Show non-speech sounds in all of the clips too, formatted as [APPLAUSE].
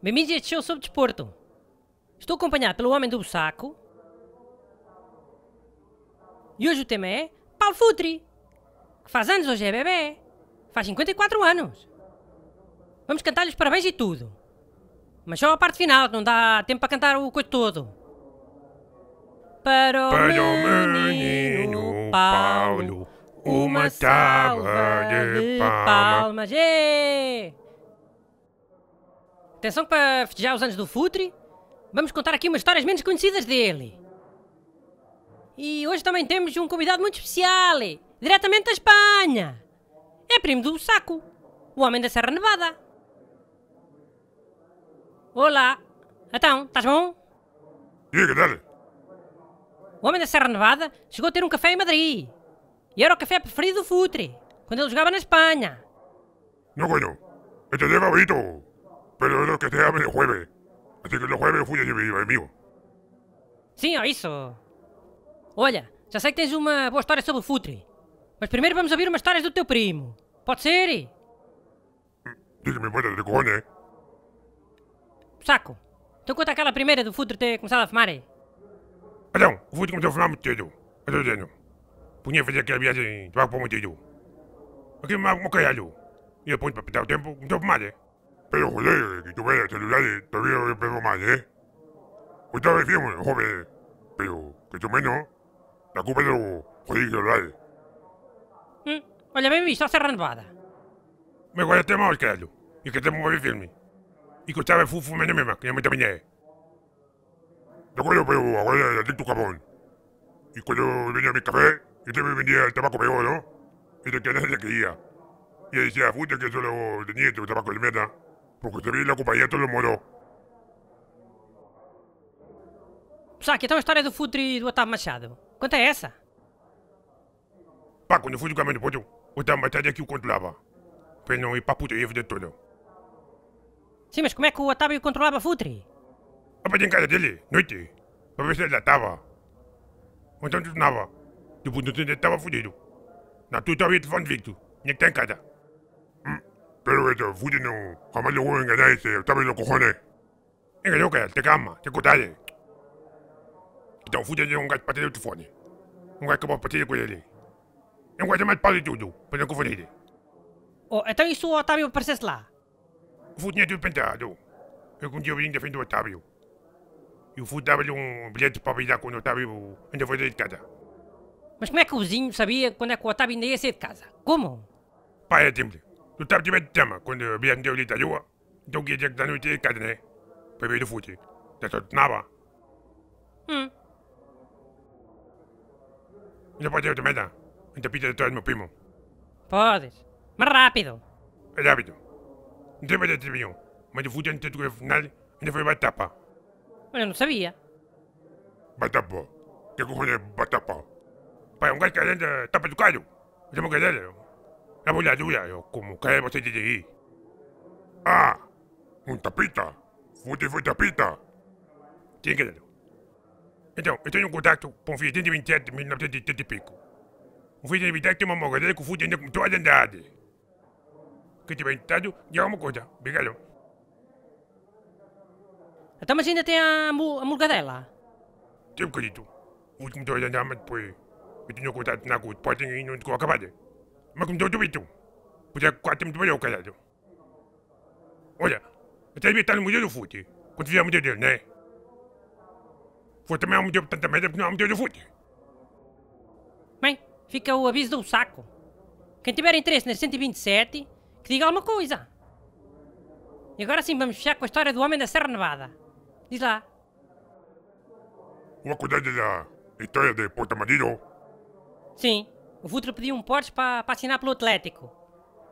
Bem-vindos este show sobre desporto. Estou acompanhado pelo homem do saco. E hoje o tema é Paulo Futri, que faz anos hoje é bebê. Faz 54 anos. Vamos cantar-lhes parabéns e tudo. Mas só a parte final, não dá tempo para cantar o coito todo. Para o, para o menino Paulo, Paulo uma salva de palmas. palmas. É. Atenção para festejar os anos do Futre. Vamos contar aqui umas histórias menos conhecidas dele. E hoje também temos um convidado muito especial, diretamente da Espanha. É primo do Saco, o homem da Serra Nevada. Olá. Então, estás bom? Diga, dale. O homem da Serra Nevada chegou a ter um café em Madrid. E era o café preferido do Futre, quando ele jogava na Espanha. Não, coño. Este lleva oito. Pero lo que te abre el jueves. Así que los jueves fui a amigo. Sim, é isso. Olha, já sei que tens uma boa história sobre o Futre. Mas primeiro vamos ouvir umas histórias do teu primo. Pode ser? Eh? Mm, Diga-me, bota de eh. Saco. Então conta aquela primeira do Futre ter começado a fumar. Então, o Futre começou a fumar muito cedo. A dois anos. Punha a fazer aquela viagem de barco para o Montijo. Aqui me um caralho. E a ponte para pintar o tempo, começou a fumar. Pero, joder, que tú veas celulares, eh, todavía me pego mal, ¿eh? Otra vez firme joven. Eh. Pero, que tú menos. La culpa es de los jodidos celulares. Mm, olha, bem visto, a ser renovada. Me agora até mais, caralho. Y que tengo me firme y Y que eu fufu menos menos, que yo me terminé. Eh. De acuerdo, pero agora ya tengo tu cabón. Y cuando venía a mi café, y te vendía el tabaco peor, ¿no? Y te quedas de le creía. Y decía, puta que solo tenía este tabaco de mierda. Porque tu devias acompanhar todo mundo. Pessoal, então a história do Futre do Otávio Machado. Conta é essa? Pá, quando eu fui do caminho do Porto, o Otávio Machado é que o controlava. Para ele não ir pra puta e vida toda. Sim, mas como é que o Otávio controlava Futre? Apareci ah, em casa dele, noite, Para ver se ele já então, tava. Então tornava. Depois não ele estava fodido. Na tua tava ele fanvicto, nem que tá em casa. 그래도 후진우 가만히 오고 있는 게다 있어요. 답을 놓고 화내. 이거 요게 내 가마, 내 고다리. Então fugindo um gato para ter o telefone. Um gajo acabou para ter com ele. É um gajo mais para tudo, para não confundir. Oh, então isso o Otávio aparecesse lá? Fui tinha tudo pentado. Eu um dia vim da frente do Otávio. E o Fui dava-lhe um bilhete para vir virar quando o Otávio ainda foi de casa. Mas como é que o vizinho sabia quando é que o Otávio ainda ia sair de casa? Como? Pai é tempo. Tu estava de tema quando vi andeu ali da rua. Então que dia da noite é cada, né? Foi bem do fute. Tá só nava. Hum. Ainda pode eu também, tá? Ainda pita atrás do meu primo. Podes. Mas rápido. É rápido. Não tem mais de trivinho. Mas o fute antes do final ainda foi batapa. Eu não sabia. Batapa. Que correu batapa. Pai, um gajo que ainda tapa do calho. Chama o que dele. La molhadura, como queremos dizer. Ah, um tapita. Você foi tapita. Sim, querido. Então, eu tenho um contato com o Fiat 27 1970 e pico. O Fiat 27 é uma morgadeira que o Fiat ainda com toda a idade. Que tiver entrado, já uma coisa. Obrigado. Então, mas ainda tem a, mu a morgadela? Sim, querido. O último dois andamas depois. Eu tenho contato na Good Sporting e não ficou acabado. Mas com todo bito. Podia quatro muito melhor, caralho. Olha, até devia estar no Museu do Fute. Quando fizer o museu dele, né? Foi também ao museu de tanta merda que não é modelo museu do fute. Bem, fica o aviso do saco. Quem tiver interesse nas 127, que diga alguma coisa. E agora sim vamos fechar com a história do homem da Serra Nevada. Diz lá. o cuidada da história de Porto Amarillo? Sim, o Vultro pediu um Porsche para assinar pelo Atlético.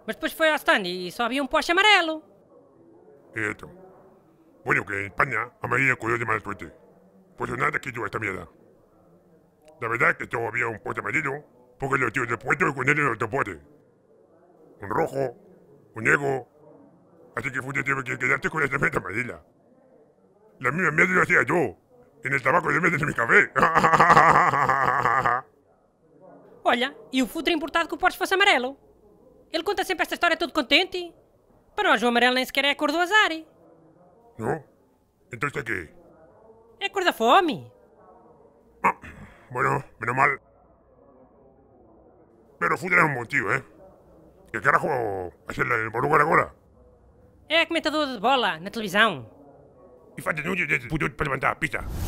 Mas depois foi ao stand e só havia um Porsche amarelo. Então, bueno que em Espanha a Maria correu de mais suerte. Pues nada que esta mierda. Na verdade, que só havia um Porsche amarillo porque los tíos de com ele él los potes. Um rojo, um negro. assim que fuiste tiene que quedar con esa meta amarilla. La misma mierda lo eu, yo, en no tabaco de vez de mi café. [LAUGHS] Olha, e o futre importado que o Porsche fosse amarelo. Ele conta sempre esta história todo contente. Para nós o amarelo nem sequer é a cor do azar. Não? Então está aqui. É, é a cor da fome. Ah, bueno, menos mal. Pero Futre é um bom tio, eh? Que carajo hacerle el Borugar agora? É comentador de bola, na televisão. E faz anúncios desses Puto para levantar a pista.